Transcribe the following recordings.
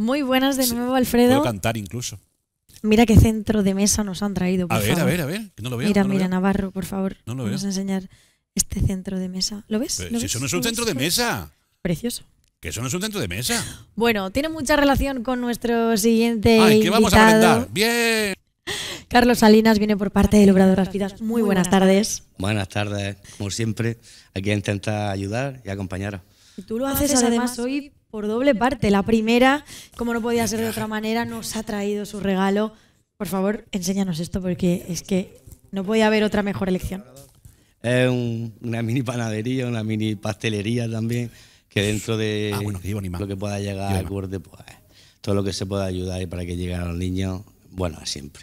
Muy buenas de nuevo, Alfredo. Puedo cantar incluso. Mira qué centro de mesa nos han traído. a ver, a ver, a ver, no lo Mira, mira, Navarro, por favor. No Vamos a enseñar este centro de mesa. ¿Lo ves? eso no es un centro de mesa. Precioso. Que eso no es un centro de mesa. Bueno, tiene mucha relación con nuestro siguiente. Ay, que vamos a Bien. Carlos Salinas viene por parte del Obrador Raspidas. Muy buenas tardes. Buenas tardes, como siempre, aquí intenta ayudar y acompañar. Y tú lo haces además hoy por doble parte. La primera, como no podía ser de otra manera, nos ha traído su regalo. Por favor, enséñanos esto porque es que no podía haber otra mejor elección. Es una mini panadería, una mini pastelería también, que dentro de ah, lo que pueda llegar al corte, pues todo lo que se pueda ayudar y para que lleguen a los niños, bueno, siempre.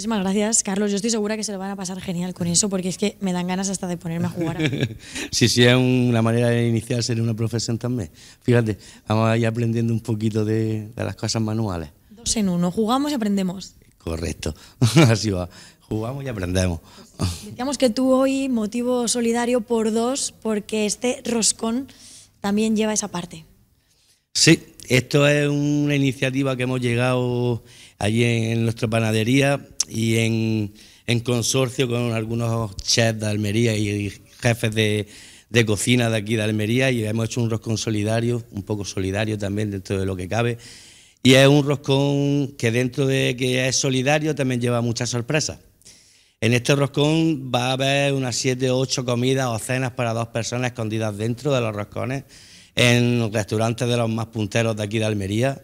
Muchísimas gracias, Carlos. Yo estoy segura que se lo van a pasar genial con eso, porque es que me dan ganas hasta de ponerme a jugar. sí, sí, es una manera de iniciarse en una profesión también. Fíjate, vamos a ir aprendiendo un poquito de, las cosas manuales. Dos en uno, jugamos y aprendemos. Correcto, así va. Jugamos y aprendemos. decíamos que tú hoy motivo solidario por dos, porque este roscón también lleva esa parte. Sí, esto es una iniciativa que hemos llegado allí en nuestra panadería y en, en consorcio con algunos chefs de Almería y jefes de, de cocina de aquí de Almería y hemos hecho un roscón solidario, un poco solidario también dentro de lo que cabe. Y es un roscón que dentro de que es solidario también lleva muchas sorpresas. En este roscón va a haber unas 7 o 8 comidas o cenas para dos personas escondidas dentro de los roscones en restaurantes de los más punteros de aquí de Almería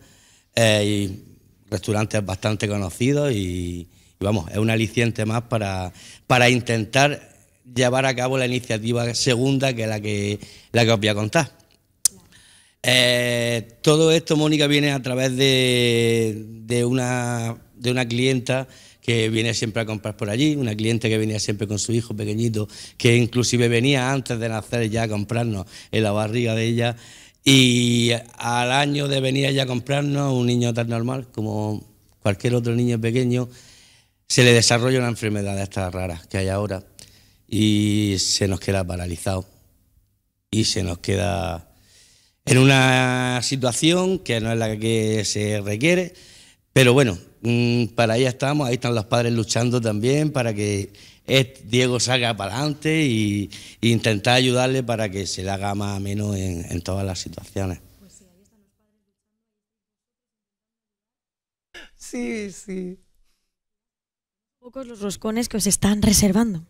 eh, y restaurantes bastante conocidos y, vamos, es un aliciente más para, para intentar llevar a cabo la iniciativa segunda, que es la que, la que os voy a contar. Eh, todo esto, Mónica, viene a través de, de, una, de una clienta que viene siempre a comprar por allí, una cliente que venía siempre con su hijo pequeñito, que inclusive venía antes de nacer ya a comprarnos en la barriga de ella. Y al año de venir ya a comprarnos, un niño tan normal como cualquier otro niño pequeño, se le desarrolla una enfermedad de estas raras que hay ahora y se nos queda paralizado y se nos queda en una situación que no es la que se requiere, pero bueno, mm, para ahí estamos, ahí están los padres luchando también para que Diego salga para adelante y, e intentar ayudarle para que se le haga más o menos en, en todas las situaciones. Sí, sí pocos los roscones que os están reservando.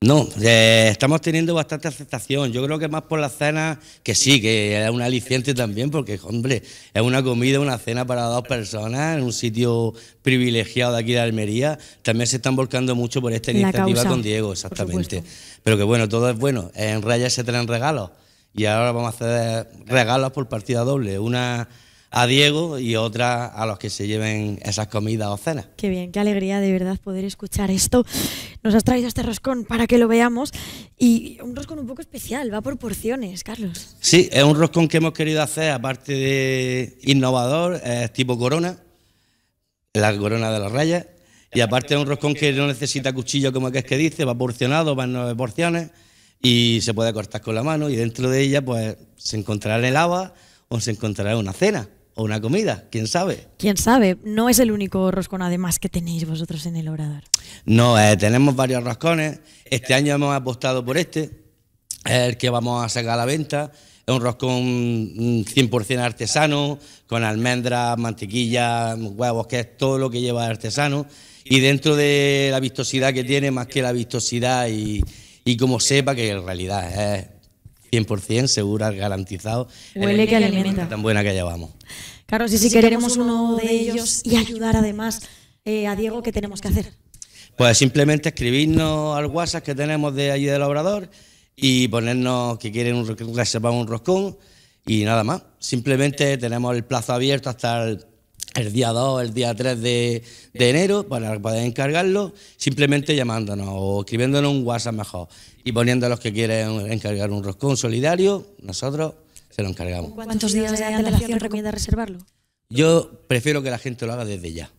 No, eh, estamos teniendo bastante aceptación. Yo creo que más por la cena, que sí, que es una aliciente también, porque, hombre, es una comida, una cena para dos personas en un sitio privilegiado de aquí de Almería. También se están volcando mucho por esta iniciativa con Diego, exactamente. Pero que bueno, todo es bueno. En Raya se traen regalos y ahora vamos a hacer regalos por partida doble. Una a Diego y otra a los que se lleven esas comidas o cenas. Qué bien, qué alegría de verdad poder escuchar esto. Nos has traído este roscón para que lo veamos y un roscón un poco especial, va por porciones, Carlos. Sí, es un roscón que hemos querido hacer, aparte de innovador, es tipo corona, la corona de las rayas, y aparte es un roscón que no necesita cuchillo como que es que dice, va porcionado, en nueve porciones y se puede cortar con la mano y dentro de ella pues se encontrará el agua o se encontrará una cena o una comida, quién sabe. Quién sabe, no es el único roscón además que tenéis vosotros en el Obrador. No, eh, tenemos varios roscones. Este año hemos apostado por este, el que vamos a sacar a la venta. Es un roscón 100% mm, artesano, con almendras, mantequilla, huevos, que es todo lo que lleva artesano. Y dentro de la vistosidad que tiene, más que la vistosidad y, y como sepa, que en realidad es 100% seguras, garantizado. Huele que alimenta. Tan buena que llevamos. Claro, si, si queremos uno de ellos y ayudar además eh, a Diego, ¿qué tenemos que hacer? Pues simplemente escribirnos al WhatsApp que tenemos de allí del Obrador y ponernos que quieren un, reservar un roscón y nada más. Simplemente tenemos el plazo abierto hasta el el día 2, el día 3 de, enero, para poder encargarlo, simplemente llamándonos o escribiéndonos un WhatsApp mejor y poniendo a los que quieren encargar un roscón solidario, nosotros se lo encargamos. ¿Cuántos días de antelación recomienda reservarlo? Yo prefiero que la gente lo haga desde ya,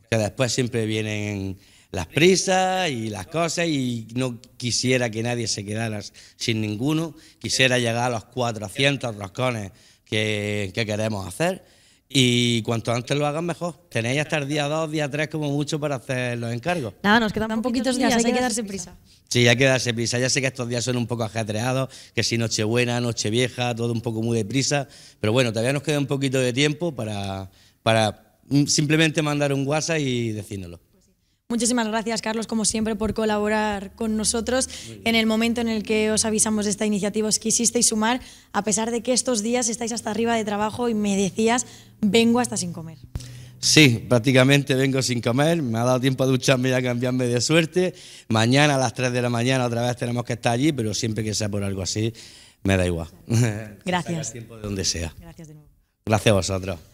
porque después siempre vienen las prisas y las cosas y no quisiera que nadie se quedara sin ninguno, quisiera llegar a los 400 roscones que, que queremos hacer y cuanto antes lo hagan, mejor. Tenéis hasta el día 2, día 3 como mucho para hacer los encargos. Nada, nos quedan poquitos días, hay que darse prisa. Sí, hay que darse prisa. Ya sé que estos días son un poco ajetreados, que si noche buena, noche vieja, todo un poco muy deprisa. Pero bueno, todavía nos queda un poquito de tiempo para, para mm, simplemente mandar un WhatsApp y decírnoslo. Muchísimas gracias, Carlos, como siempre, por colaborar con nosotros en el momento en el que os avisamos de esta iniciativa. Os quisisteis sumar, a pesar de que estos días estáis hasta arriba de trabajo y me decías, vengo hasta sin comer. Sí, prácticamente vengo sin comer, me ha dado tiempo a ducharme y a cambiarme de suerte. Mañana a las 3 de la mañana otra vez tenemos que estar allí, pero siempre que sea por algo así, me da igual. Gracias. Gracias. de donde sea. Gracias de nuevo. Gracias a vosotros.